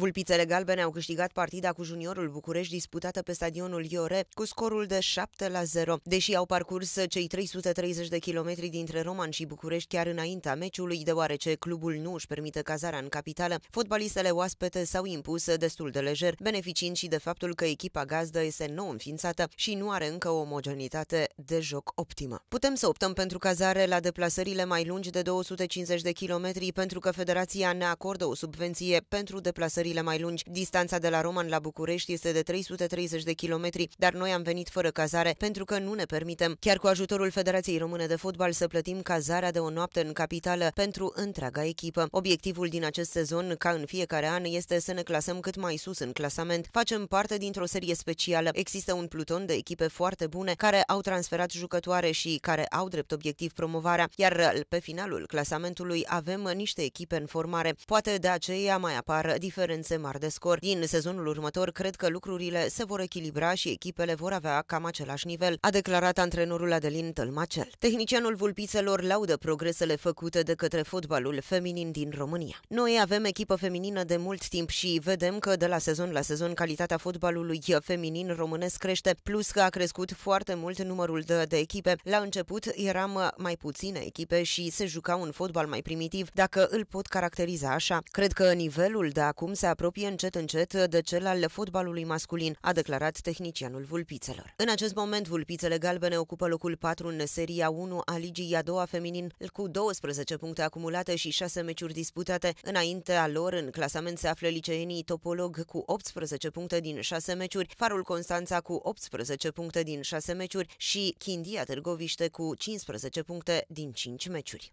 Vulpițele galbene au câștigat partida cu juniorul București disputată pe stadionul Iore cu scorul de 7 la 0. Deși au parcurs cei 330 de kilometri dintre Roman și București chiar înaintea meciului, deoarece clubul nu își permite cazarea în capitală, fotbalistele oaspete s-au impus destul de lejer, beneficiind și de faptul că echipa gazdă este nou înființată și nu are încă o omogenitate de joc optimă. Putem să optăm pentru cazare la deplasările mai lungi de 250 de kilometri pentru că federația ne acordă o subvenție pentru deplasări zborurile mai lungi. Distanța de la Roman la București este de 330 de kilometri, dar noi am venit fără cazare pentru că nu ne permitem, chiar cu ajutorul Federației Române de Fotbal, să plătim cazarea de o noapte în capitală pentru întreaga echipă. Obiectivul din acest sezon, ca în fiecare an, este să ne clasăm cât mai sus în clasament. Facem parte dintr-o serie specială. Există un pluton de echipe foarte bune care au transferat jucătoare și care au drept obiectiv promovarea, iar pe finalul clasamentului avem niște echipe în formare. Poate de aceea mai apar diferențe diferențe mari de scor. Din sezonul următor, cred că lucrurile se vor echilibra și echipele vor avea cam același nivel, a declarat antrenorul Adelin Tălmacel. Tehnicianul Vulpițelor laudă progresele făcute de către fotbalul feminin din România. Noi avem echipă feminină de mult timp și vedem că de la sezon la sezon calitatea fotbalului feminin românesc crește, plus că a crescut foarte mult numărul de, de echipe. La început eram mai puține echipe și se juca un fotbal mai primitiv, dacă îl pot caracteriza așa. Cred că nivelul de acum se apropie încet încet de cel al fotbalului masculin, a declarat tehnicianul Vulpițelor. În acest moment, Vulpițele Galbene ocupă locul 4 în seria 1 a Ligii a doua feminin cu 12 puncte acumulate și 6 meciuri disputate. Înaintea lor, în clasament se află liceenii Topolog cu 18 puncte din 6 meciuri, Farul Constanța cu 18 puncte din 6 meciuri și Chindia Târgoviște cu 15 puncte din 5 meciuri.